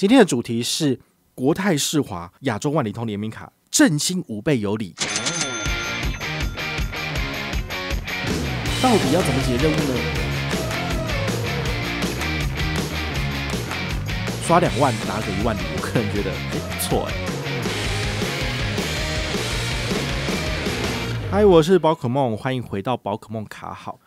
今天的主题是国泰世华亚洲万里通联名卡，振兴五倍有礼。到底要怎么解任务呢？刷两万拿个一万礼，我个人觉得也不错哎。嗨，我是宝可梦，欢迎回到宝可梦卡好。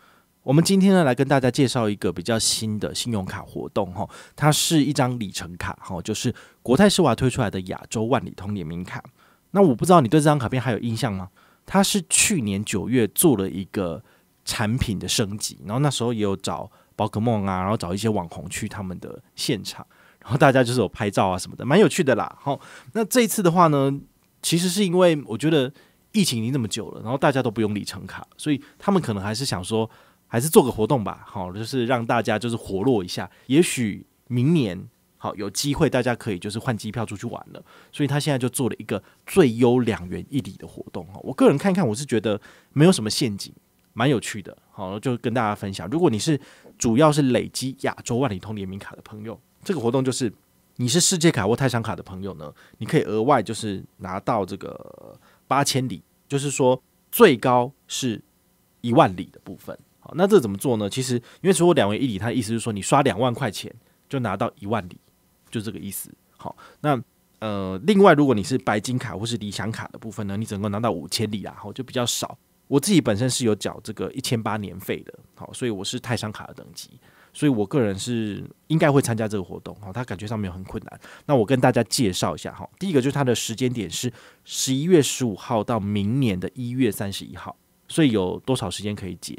我们今天呢，来跟大家介绍一个比较新的信用卡活动哈，它是一张里程卡哈，就是国泰世华推出来的亚洲万里通联名卡。那我不知道你对这张卡片还有印象吗？它是去年九月做了一个产品的升级，然后那时候也有找宝可梦啊，然后找一些网红去他们的现场，然后大家就是有拍照啊什么的，蛮有趣的啦。哈，那这一次的话呢，其实是因为我觉得疫情已经那么久了，然后大家都不用里程卡，所以他们可能还是想说。还是做个活动吧，好，就是让大家就是活络一下。也许明年好有机会，大家可以就是换机票出去玩了。所以他现在就做了一个最优两元一里的活动哈。我个人看看，我是觉得没有什么陷阱，蛮有趣的。好，就跟大家分享。如果你是主要是累积亚洲万里通联名卡的朋友，这个活动就是你是世界卡或泰山卡的朋友呢，你可以额外就是拿到这个八千里，就是说最高是一万里的部分。那这怎么做呢？其实因为如果两位一礼，他意思就是说你刷两万块钱就拿到一万里，就这个意思。好，那呃，另外如果你是白金卡或是理想卡的部分呢，你总共拿到五千里啊，然后就比较少。我自己本身是有缴这个一千八年费的，好，所以我是泰山卡的等级，所以我个人是应该会参加这个活动。好，他感觉上面很困难。那我跟大家介绍一下哈，第一个就是它的时间点是十一月十五号到明年的一月三十一号，所以有多少时间可以解？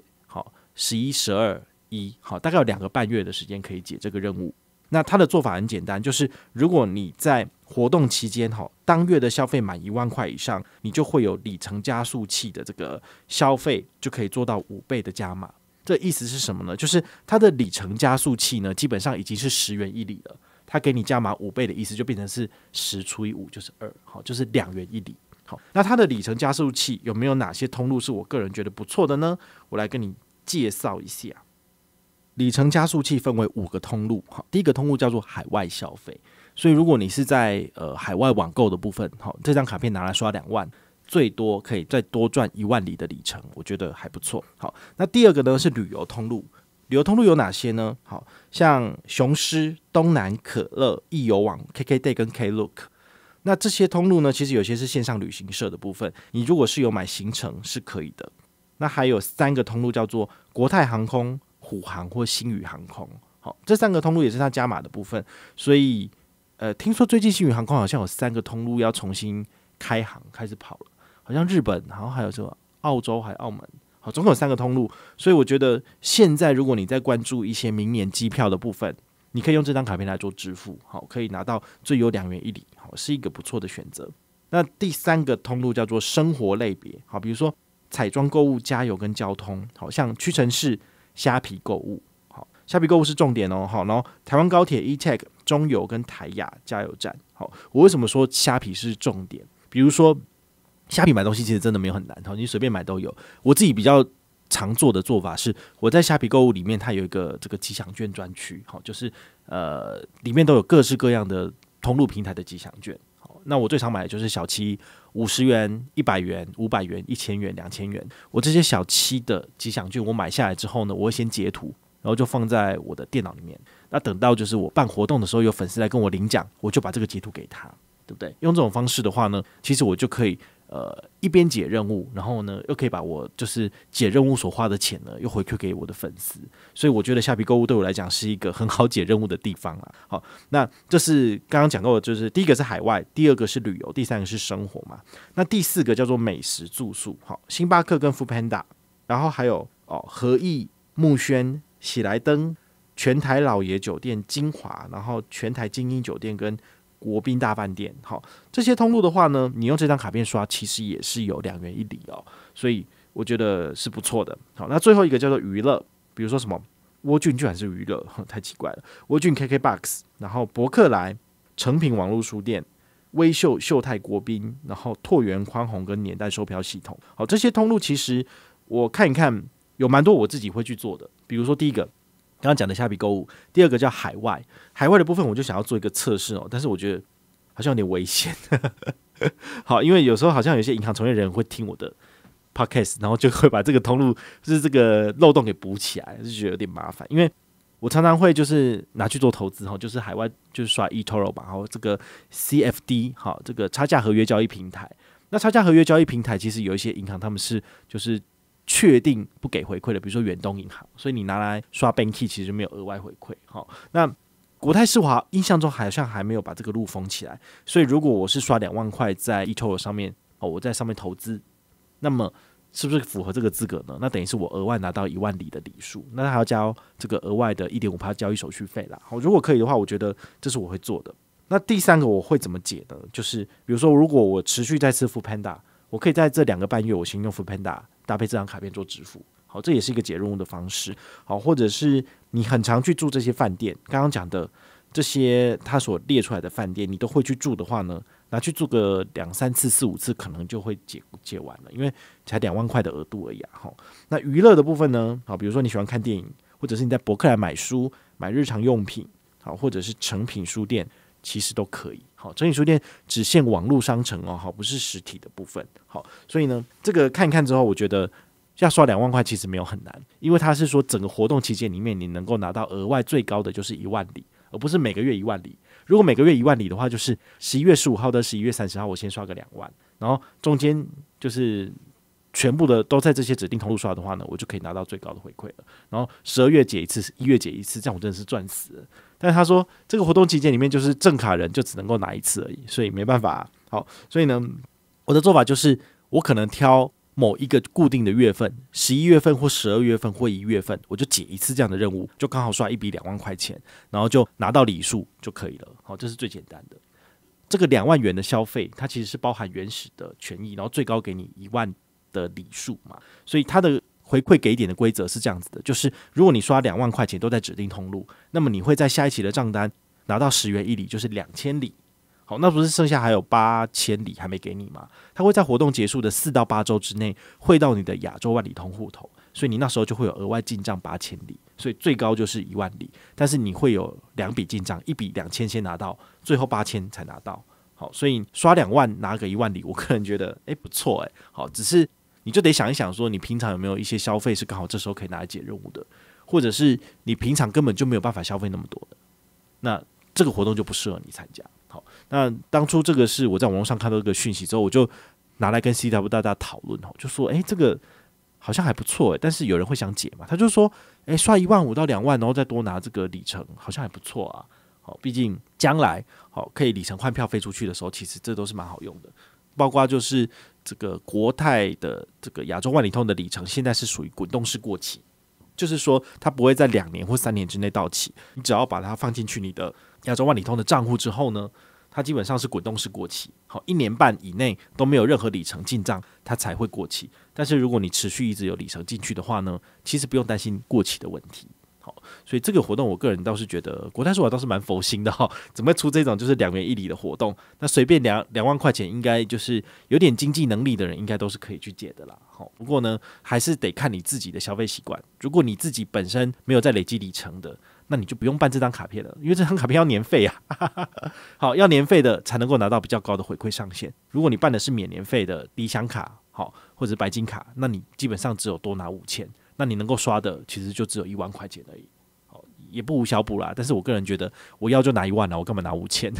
十一十二一好，大概有两个半月的时间可以解这个任务。那它的做法很简单，就是如果你在活动期间哈，当月的消费满一万块以上，你就会有里程加速器的这个消费就可以做到五倍的加码。这意思是什么呢？就是它的里程加速器呢，基本上已经是十元一里了，它给你加码五倍的意思，就变成是十除以五就是二，好，就是两元一里。好，那它的里程加速器有没有哪些通路是我个人觉得不错的呢？我来跟你。介绍一下里程加速器分为五个通路，好，第一个通路叫做海外消费，所以如果你是在呃海外网购的部分，好，这张卡片拿来刷两万，最多可以再多赚一万里的里程，我觉得还不错。好，那第二个呢是旅游通路，旅游通路有哪些呢？好，像雄狮、东南、可乐、易游网、K K Day 跟 K Look，那这些通路呢，其实有些是线上旅行社的部分，你如果是有买行程是可以的。那还有三个通路叫做国泰航空、虎航或星宇航空，好，这三个通路也是它加码的部分。所以，呃，听说最近星宇航空好像有三个通路要重新开航，开始跑了，好像日本，然后还有什么澳洲，还澳门，好，总共有三个通路。所以我觉得现在如果你在关注一些明年机票的部分，你可以用这张卡片来做支付，好，可以拿到最优两元一里，好，是一个不错的选择。那第三个通路叫做生活类别，好，比如说。彩妆购物、加油跟交通，好像屈臣氏、虾皮购物，好，虾皮购物是重点哦，好，然后台湾高铁、eTag、中油跟台雅加油站，好，我为什么说虾皮是重点？比如说虾皮买东西其实真的没有很难，好，你随便买都有。我自己比较常做的做法是，我在虾皮购物里面，它有一个这个吉祥券专区，好，就是呃，里面都有各式各样的通路平台的吉祥券，好，那我最常买的就是小七。五十元、一百元、五百元、一千元、两千元，我这些小七的吉祥券，我买下来之后呢，我会先截图，然后就放在我的电脑里面。那等到就是我办活动的时候，有粉丝来跟我领奖，我就把这个截图给他，对不对？用这种方式的话呢，其实我就可以。呃，一边解任务，然后呢，又可以把我就是解任务所花的钱呢，又回馈给我的粉丝，所以我觉得下皮购物对我来讲是一个很好解任务的地方啊。好，那这是刚刚讲到的，就是第一个是海外，第二个是旅游，第三个是生活嘛。那第四个叫做美食住宿，好，星巴克跟 f o o Panda，然后还有哦，和颐木轩、喜来登、全台老爷酒店、金华，然后全台精英酒店跟。国宾大饭店，好，这些通路的话呢，你用这张卡片刷，其实也是有两元一礼哦，所以我觉得是不错的。好，那最后一个叫做娱乐，比如说什么蜗俊，居然还是娱乐，太奇怪了。蜗俊 KKBox，然后博客来、成品网络书店、微秀秀泰国宾，然后拓元宽宏跟年代售票系统，好，这些通路其实我看一看，有蛮多我自己会去做的，比如说第一个。刚刚讲的虾皮购物，第二个叫海外，海外的部分我就想要做一个测试哦，但是我觉得好像有点危险。好，因为有时候好像有些银行从业人员会听我的 podcast，然后就会把这个通路，就是这个漏洞给补起来，就觉得有点麻烦。因为我常常会就是拿去做投资哈，就是海外就是刷 eToro 吧，然后这个 CFD 好，这个差价合约交易平台。那差价合约交易平台其实有一些银行他们是就是。确定不给回馈的，比如说远东银行，所以你拿来刷 b a n k y 其实没有额外回馈。好，那国泰世华印象中好像还没有把这个路封起来，所以如果我是刷两万块在 eToro 上面哦，我在上面投资，那么是不是符合这个资格呢？那等于是我额外拿到一万里的底数，那还要交这个额外的一点五帕交易手续费啦。好，如果可以的话，我觉得这是我会做的。那第三个我会怎么解呢？就是比如说，如果我持续在支付 Panda，我可以在这两个半月我先用付 Panda。搭配这张卡片做支付，好，这也是一个解任务的方式，好，或者是你很常去住这些饭店，刚刚讲的这些他所列出来的饭店，你都会去住的话呢，拿去住个两三次、四五次，可能就会解解完了，因为才两万块的额度而已哈。那娱乐的部分呢，好，比如说你喜欢看电影，或者是你在博客来买书、买日常用品，好，或者是成品书店。其实都可以，好，整理书店只限网络商城哦，好，不是实体的部分，好，所以呢，这个看一看之后，我觉得要刷两万块其实没有很难，因为它是说整个活动期间里面你能够拿到额外最高的就是一万里，而不是每个月一万里。如果每个月一万里的话，就是十一月十五号到十一月三十号，我先刷个两万，然后中间就是全部的都在这些指定通路刷的话呢，我就可以拿到最高的回馈了。然后十二月结一次，一月结一次，这样我真的是赚死了。但他说，这个活动期间里面就是正卡人就只能够拿一次而已，所以没办法。好，所以呢，我的做法就是，我可能挑某一个固定的月份，十一月份或十二月份或一月份，我就解一次这样的任务，就刚好刷一笔两万块钱，然后就拿到礼数就可以了。好，这是最简单的。这个两万元的消费，它其实是包含原始的权益，然后最高给你一万的礼数嘛，所以它的。回馈给点的规则是这样子的，就是如果你刷两万块钱都在指定通路，那么你会在下一期的账单拿到十元一里，就是两千里。好，那不是剩下还有八千里还没给你吗？它会在活动结束的四到八周之内汇到你的亚洲万里通户头，所以你那时候就会有额外进账八千里，所以最高就是一万里。但是你会有两笔进账，一笔两千先拿到，最后八千才拿到。好，所以刷两万拿个一万里，我个人觉得，诶不错，诶。好，只是。你就得想一想，说你平常有没有一些消费是刚好这时候可以拿来解任务的，或者是你平常根本就没有办法消费那么多的，那这个活动就不适合你参加。好，那当初这个是我在网络上看到这个讯息之后，我就拿来跟 C W 大家讨论，哦，就说，诶，这个好像还不错，诶，但是有人会想解嘛？他就说，诶，刷一万五到两万，然后再多拿这个里程，好像还不错啊。好，毕竟将来好可以里程换票飞出去的时候，其实这都是蛮好用的。包括就是这个国泰的这个亚洲万里通的里程，现在是属于滚动式过期，就是说它不会在两年或三年之内到期。你只要把它放进去你的亚洲万里通的账户之后呢，它基本上是滚动式过期。好，一年半以内都没有任何里程进账，它才会过期。但是如果你持续一直有里程进去的话呢，其实不用担心过期的问题。好，所以这个活动，我个人倒是觉得国泰世华倒是蛮佛心的哈，怎么会出这种就是两元一礼的活动？那随便两两万块钱，应该就是有点经济能力的人，应该都是可以去借的啦。好，不过呢，还是得看你自己的消费习惯。如果你自己本身没有在累积里程的，那你就不用办这张卡片了，因为这张卡片要年费啊。好，要年费的才能够拿到比较高的回馈上限。如果你办的是免年费的理想卡，好，或者是白金卡，那你基本上只有多拿五千。那你能够刷的，其实就只有一万块钱而已，好，也不无小补啦。但是我个人觉得，我要就拿一万了，我干嘛拿五千？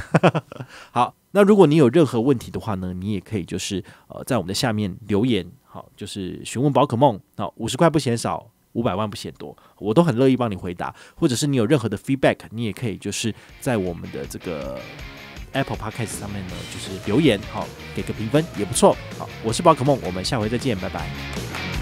好，那如果你有任何问题的话呢，你也可以就是呃，在我们的下面留言，好，就是询问宝可梦。好，五十块不嫌少，五百万不嫌多，我都很乐意帮你回答。或者是你有任何的 feedback，你也可以就是在我们的这个 Apple Podcast 上面呢，就是留言，好，给个评分也不错。好，我是宝可梦，我们下回再见，拜拜。